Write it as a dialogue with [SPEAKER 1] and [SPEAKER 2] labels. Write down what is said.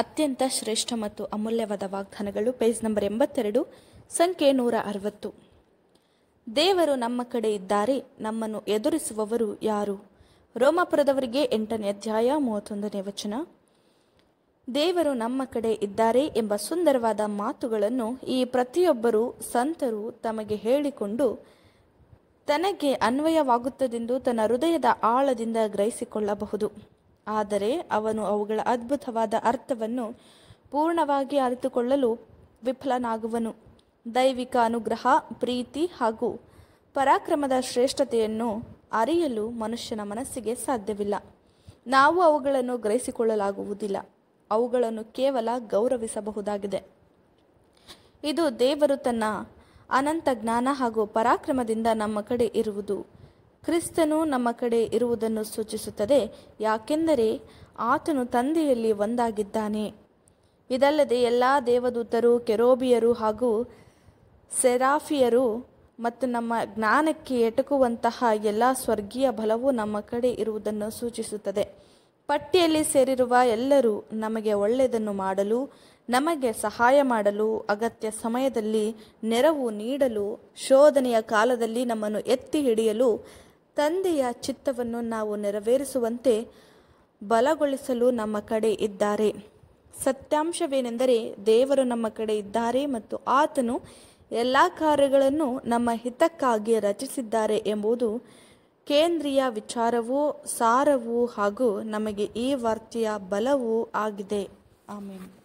[SPEAKER 1] ಅತ್ಯಂತ ಶ್ರೇಷ್ಠ ಮತ್ತು ಅಮೂಲ್ಯವಾದ ವಾಗ್ದಾನಗಳು ಪೇಜ್ ನಂಬರ್ ಎಂಬತ್ತೆರಡು ಸಂಖ್ಯೆ ನೂರ ಅರವತ್ತು ದೇವರು ನಮ್ಮ ಕಡೆ ಇದ್ದಾರೆ ನಮ್ಮನ್ನು ಎದುರಿಸುವವರು ಯಾರು ರೋಮಾಪುರದವರಿಗೆ ಎಂಟನೇ ಅಧ್ಯಾಯ ಮೂವತ್ತೊಂದನೇ ವಚನ ದೇವರು ನಮ್ಮ ಕಡೆ ಇದ್ದಾರೆ ಎಂಬ ಸುಂದರವಾದ ಮಾತುಗಳನ್ನು ಈ ಪ್ರತಿಯೊಬ್ಬರು ಸಂತರು ತಮಗೆ ಹೇಳಿಕೊಂಡು ತನಗೆ ಅನ್ವಯವಾಗುತ್ತದೆಂದು ತನ್ನ ಹೃದಯದ ಆಳದಿಂದ ಗ್ರಹಿಸಿಕೊಳ್ಳಬಹುದು ಆದರೆ ಅವನು ಅವುಗಳ ಅದ್ಭುತವಾದ ಅರ್ಥವನ್ನು ಪೂರ್ಣವಾಗಿ ಅರಿತುಕೊಳ್ಳಲು ವಿಫಲನಾಗುವನು ದೈವಿಕ ಅನುಗ್ರಹ ಪ್ರೀತಿ ಹಾಗೂ ಪರಾಕ್ರಮದ ಶ್ರೇಷ್ಠತೆಯನ್ನು ಅರಿಯಲು ಮನುಷ್ಯನ ಮನಸ್ಸಿಗೆ ಸಾಧ್ಯವಿಲ್ಲ ನಾವು ಅವುಗಳನ್ನು ಗ್ರಹಿಸಿಕೊಳ್ಳಲಾಗುವುದಿಲ್ಲ ಅವುಗಳನ್ನು ಕೇವಲ ಗೌರವಿಸಬಹುದಾಗಿದೆ ಇದು ದೇವರು ತನ್ನ ಅನಂತ ಜ್ಞಾನ ಹಾಗೂ ಪರಾಕ್ರಮದಿಂದ ನಮ್ಮ ಕಡೆ ಇರುವುದು ಕ್ರಿಸ್ತನು ನಮ್ಮ ಕಡೆ ಇರುವುದನ್ನು ಸೂಚಿಸುತ್ತದೆ ಯಾಕೆಂದರೆ ಆತನು ತಂದೆಯಲ್ಲಿ ಒಂದಾಗಿದ್ದಾನೆ ಇದಲ್ಲದೆ ಎಲ್ಲ ದೇವದೂತರು ಕೆರೋಬಿಯರು ಹಾಗೂ ಸೆರಾಫಿಯರು ಮತ್ತು ನಮ್ಮ ಜ್ಞಾನಕ್ಕೆ ಎಟಕುವಂತಹ ಎಲ್ಲ ಸ್ವರ್ಗೀಯ ಬಲವು ನಮ್ಮ ಕಡೆ ಇರುವುದನ್ನು ಸೂಚಿಸುತ್ತದೆ ಪಟ್ಟಿಯಲ್ಲಿ ಸೇರಿರುವ ಎಲ್ಲರೂ ನಮಗೆ ಒಳ್ಳೆಯದನ್ನು ಮಾಡಲು ನಮಗೆ ಸಹಾಯ ಮಾಡಲು ಅಗತ್ಯ ಸಮಯದಲ್ಲಿ ನೆರವು ನೀಡಲು ಶೋಧನೆಯ ಕಾಲದಲ್ಲಿ ನಮ್ಮನ್ನು ಎತ್ತಿ ಹಿಡಿಯಲು ತಂದೆಯ ಚಿತ್ತವನ್ನು ನಾವು ನೆರವೇರಿಸುವಂತೆ ಬಲಗೊಳಿಸಲು ನಮ್ಮ ಕಡೆ ಇದ್ದಾರೆ ಸತ್ಯಾಂಶವೇನೆಂದರೆ ದೇವರು ನಮ್ಮ ಕಡೆ ಇದ್ದಾರೆ ಮತ್ತು ಆತನು ಎಲ್ಲ ಕಾರ್ಯಗಳನ್ನು ನಮ್ಮ ಹಿತಕ್ಕಾಗಿ ರಚಿಸಿದ್ದಾರೆ ಎಂಬುದು ಕೇಂದ್ರೀಯ ವಿಚಾರವೂ ಸಾರವೂ ಹಾಗೂ ನಮಗೆ ಈ ವಾರ್ತೆಯ ಬಲವೂ ಆಗಿದೆ ಆಮೇಲೆ